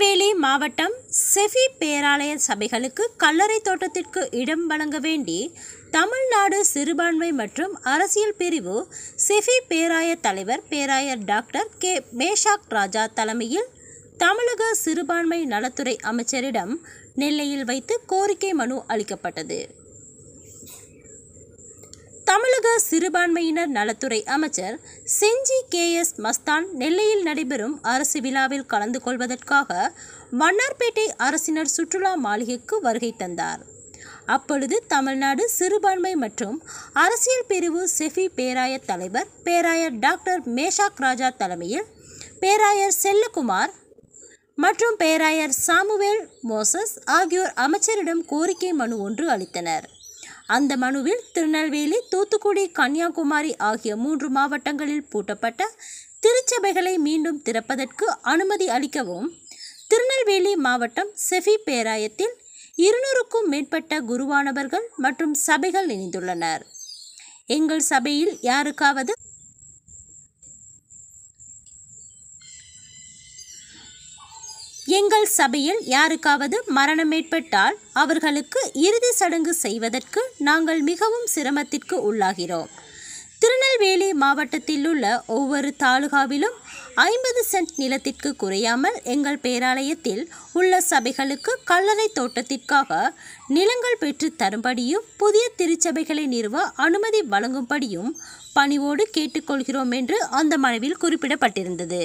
திருநெல்வேலி மாவட்டம் செஃபி பேராலய சபைகளுக்கு கல்லறை தோட்டத்திற்கு இடம் வழங்க வேண்டி தமிழ்நாடு சிறுபான்மை மற்றும் அரசியல் பிரிவு செஃபி பேராய தலைவர் பேராயர் டாக்டர் கே மேஷாக் ராஜா தலைமையில் தமிழக சிறுபான்மை நலத்துறை அமைச்சரிடம் நெல்லையில் வைத்து கோரிக்கை மனு அளிக்கப்பட்டது தமிழக சிறுபான்மையினர் நலத்துறை அமைச்சர் செஞ்சி கே எஸ் மஸ்தான் நெல்லையில் நடைபெறும் அரசு விழாவில் கலந்து கொள்வதற்காக மன்னார்பேட்டை அரசினர் சுற்றுலா மாளிகைக்கு வருகை தந்தார் அப்பொழுது தமிழ்நாடு சிறுபான்மை மற்றும் அரசியல் பிரிவு செஃபி பேராய தலைவர் பேராயர் டாக்டர் மேஷாக் ராஜா தலைமையில் பேராயர் செல்லகுமார் மற்றும் பேராயர் சாமுவேல் மோசஸ் ஆகியோர் அமைச்சரிடம் கோரிக்கை மனு ஒன்று அளித்தனர் அந்த மனுவில் திருநெல்வேலி தூத்துக்குடி கன்னியாகுமரி ஆகிய மூன்று மாவட்டங்களில் பூட்டப்பட்ட திருச்சபைகளை மீண்டும் திறப்பதற்கு அனுமதி அளிக்கவும் திருநெல்வேலி மாவட்டம் செஃபி பேராயத்தில் இருநூறுக்கும் மேற்பட்ட குருவானவர்கள் மற்றும் சபைகள் இணைந்துள்ளனர் எங்கள் சபையில் யாருக்காவது எங்கள் சபையில் யாருக்காவது மரணம் ஏற்பட்டால் அவர்களுக்கு இறுதி சடங்கு செய்வதற்கு நாங்கள் மிகவும் சிரமத்திற்கு உள்ளாகிறோம் திருநெல்வேலி மாவட்டத்தில் உள்ள ஒவ்வொரு தாலுகாவிலும் ஐம்பது சென்ட் நிலத்திற்கு குறையாமல் எங்கள் பேராலயத்தில் உள்ள சபைகளுக்கு கல்லறை தோட்டத்திற்காக நிலங்கள் பெற்று தரும்படியும் புதிய திருச்சபைகளை நிறுவ அனுமதி வழங்கும்படியும் பணிவோடு கேட்டுக்கொள்கிறோம் என்று அந்த மனுவில் குறிப்பிடப்பட்டிருந்தது